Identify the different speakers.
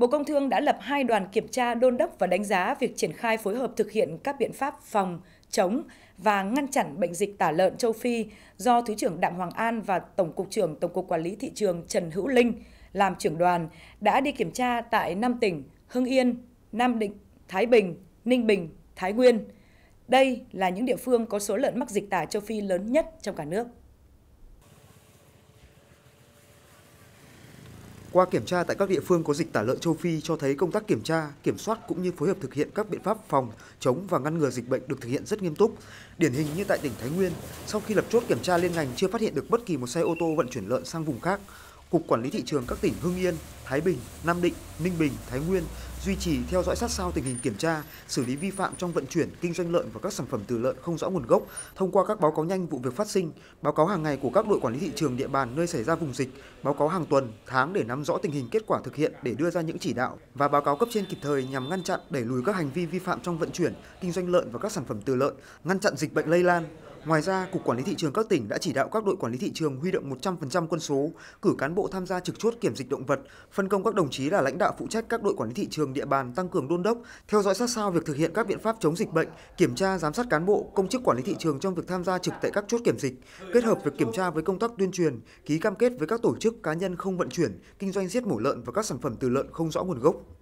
Speaker 1: Bộ Công Thương đã lập hai đoàn kiểm tra đôn đốc và đánh giá việc triển khai phối hợp thực hiện các biện pháp phòng, chống và ngăn chặn bệnh dịch tả lợn châu Phi do Thứ trưởng Đặng Hoàng An và Tổng cục trưởng Tổng cục Quản lý thị trường Trần Hữu Linh làm trưởng đoàn đã đi kiểm tra tại 5 tỉnh Hưng Yên, Nam Định, Thái Bình, Ninh Bình, Thái Nguyên. Đây là những địa phương có số lợn mắc dịch tả châu Phi lớn nhất trong cả nước.
Speaker 2: Qua kiểm tra tại các địa phương có dịch tả lợn châu Phi cho thấy công tác kiểm tra, kiểm soát cũng như phối hợp thực hiện các biện pháp phòng, chống và ngăn ngừa dịch bệnh được thực hiện rất nghiêm túc. Điển hình như tại tỉnh Thái Nguyên, sau khi lập chốt kiểm tra liên ngành chưa phát hiện được bất kỳ một xe ô tô vận chuyển lợn sang vùng khác, Cục Quản lý Thị trường các tỉnh Hưng Yên, Thái Bình, Nam Định, Ninh Bình, Thái Nguyên duy trì theo dõi sát sao tình hình kiểm tra, xử lý vi phạm trong vận chuyển, kinh doanh lợn và các sản phẩm từ lợn không rõ nguồn gốc thông qua các báo cáo nhanh vụ việc phát sinh, báo cáo hàng ngày của các đội quản lý thị trường địa bàn nơi xảy ra vùng dịch, báo cáo hàng tuần, tháng để nắm rõ tình hình kết quả thực hiện để đưa ra những chỉ đạo và báo cáo cấp trên kịp thời nhằm ngăn chặn đẩy lùi các hành vi vi phạm trong vận chuyển, kinh doanh lợn và các sản phẩm từ lợn, ngăn chặn dịch bệnh lây lan, Ngoài ra, Cục Quản lý Thị trường các tỉnh đã chỉ đạo các đội quản lý thị trường huy động 100% quân số, cử cán bộ tham gia trực chốt kiểm dịch động vật, phân công các đồng chí là lãnh đạo phụ trách các đội quản lý thị trường phường địa bàn tăng cường đôn đốc, theo dõi sát sao việc thực hiện các biện pháp chống dịch bệnh, kiểm tra giám sát cán bộ, công chức quản lý thị trường trong việc tham gia trực tại các chốt kiểm dịch, kết hợp việc kiểm tra với công tác tuyên truyền, ký cam kết với các tổ chức cá nhân không vận chuyển, kinh doanh giết mổ lợn và các sản phẩm từ lợn không rõ nguồn gốc.